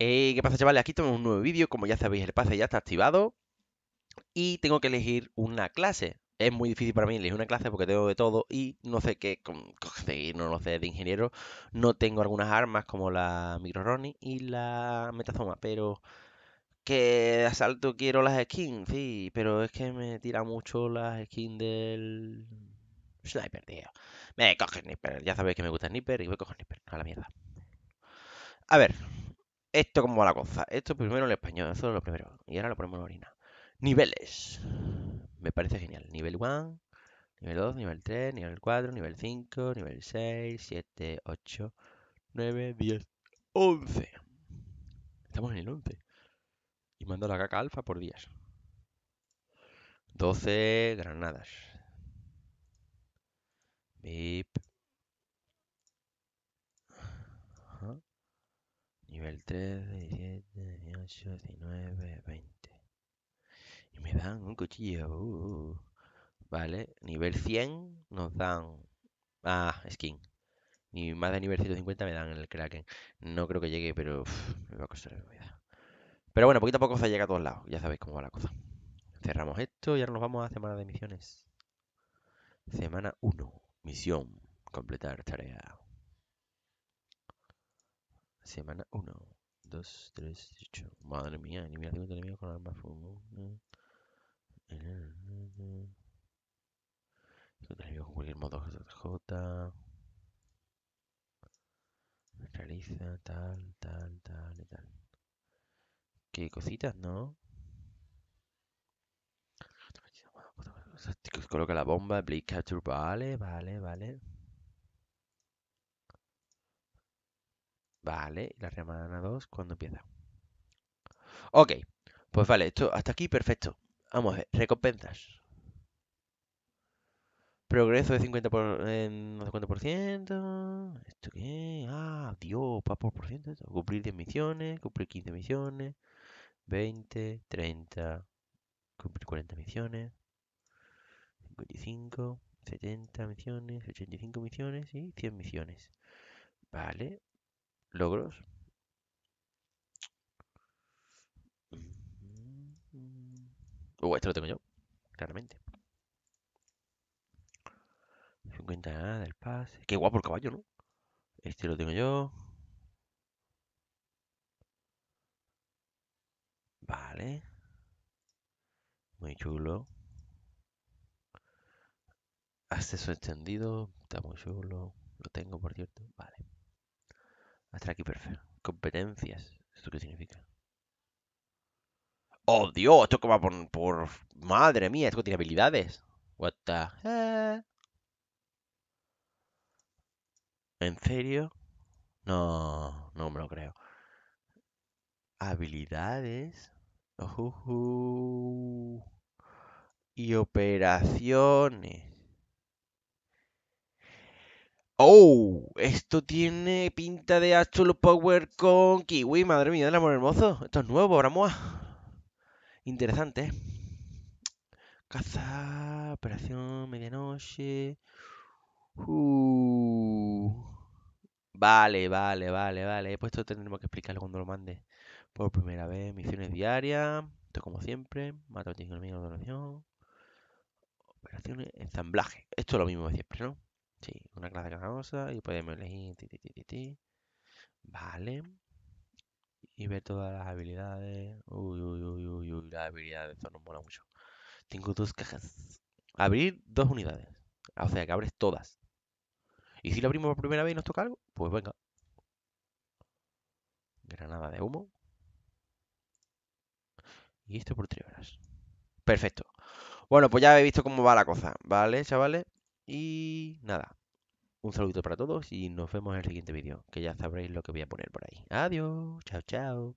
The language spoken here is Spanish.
Eh, ¿Qué pasa, chavales? Aquí tenemos un nuevo vídeo. Como ya sabéis, el pase ya está activado. Y tengo que elegir una clase. Es muy difícil para mí elegir una clase porque tengo de todo y no sé qué conseguir, no lo sé, de ingeniero. No tengo algunas armas como la Micro Ronnie y la Metazoma, pero que asalto quiero las skins, sí, pero es que me tira mucho las skins del Sniper, tío. Me coge Sniper, ya sabéis que me gusta Sniper y voy a coger Sniper, a la mierda. A ver, esto como va la cosa. Esto primero en español, eso es lo primero. Y ahora lo ponemos en orina. Niveles. Me parece genial. Nivel 1, nivel 2, nivel 3, nivel 4, nivel 5, nivel 6, 7, 8, 9, 10, 11. Estamos en el 11. Y mando la caca alfa por días. 12 granadas. Bip. el 17, 18, 19, 20. Y me dan un cuchillo. Uh, vale, nivel 100 nos dan... Ah, skin. Ni más de nivel 150 me dan el Kraken. No creo que llegue, pero me va a costar la vida. Pero bueno, poquito a poco se llega a todos lados. Ya sabéis cómo va la cosa. Cerramos esto y ahora nos vamos a semana de misiones. Semana 1. Misión. Completar tarea. Semana 1, 2, 3, 8. Madre mía, ni mira un enemigo con arma fumo. 50 enemigo con cualquier modo JJ. Realiza tal, tal, tal y tal. ¿Qué cositas, no? Coloca la bomba, Blade capture, vale, vale, vale. Vale, y la remana 2, cuando empieza? Ok, pues vale, esto hasta aquí perfecto. Vamos a ver, recompensas. Progreso de 50%. Por, por ciento. ¿Esto qué? Ah, Dios, va por ciento. Cumplir 10 misiones, cumplir 15 misiones, 20, 30, cumplir 40 misiones, 55, 70 misiones, 85 misiones y 100 misiones. Vale, Logros. Mm. Uh, este lo tengo yo, claramente. 50 nada del pase. Qué guapo el caballo, ¿no? Este lo tengo yo. Vale. Muy chulo. Acceso extendido. Está muy chulo. Lo tengo, por cierto. Vale estar aquí, perfecto. Competencias. ¿Esto qué significa? ¡Oh, Dios! Esto que va por, ¡Madre mía! Esto tiene habilidades. What the... ¿En serio? No, no me lo creo. Habilidades. Y operaciones. Oh, esto tiene pinta de Actual Power con Kiwi. Madre mía, del amor hermoso. Esto es nuevo, Bramoa. Interesante, ¿eh? Caza, operación, medianoche. Uh. Vale, vale, vale, vale. pues esto tendremos que explicarlo cuando lo mande. Por primera vez, misiones diarias. Esto como siempre. Mato la de donación. Operaciones, ensamblaje. Esto es lo mismo de siempre, ¿no? Sí, una clase de y podemos pues, elegir. Ti, ti, ti, vale. Y ver todas las habilidades. Uy, uy, uy, uy, uy, las habilidades, eso nos mola mucho. Tengo dos cajas. Abrir dos unidades. O sea, que abres todas. Y si lo abrimos por primera vez y nos toca algo, pues venga. Granada de humo. Y esto por tres horas. Perfecto. Bueno, pues ya habéis visto cómo va la cosa, ¿vale, chavales? Y nada, un saludo para todos y nos vemos en el siguiente vídeo, que ya sabréis lo que voy a poner por ahí. Adiós, chao, chao.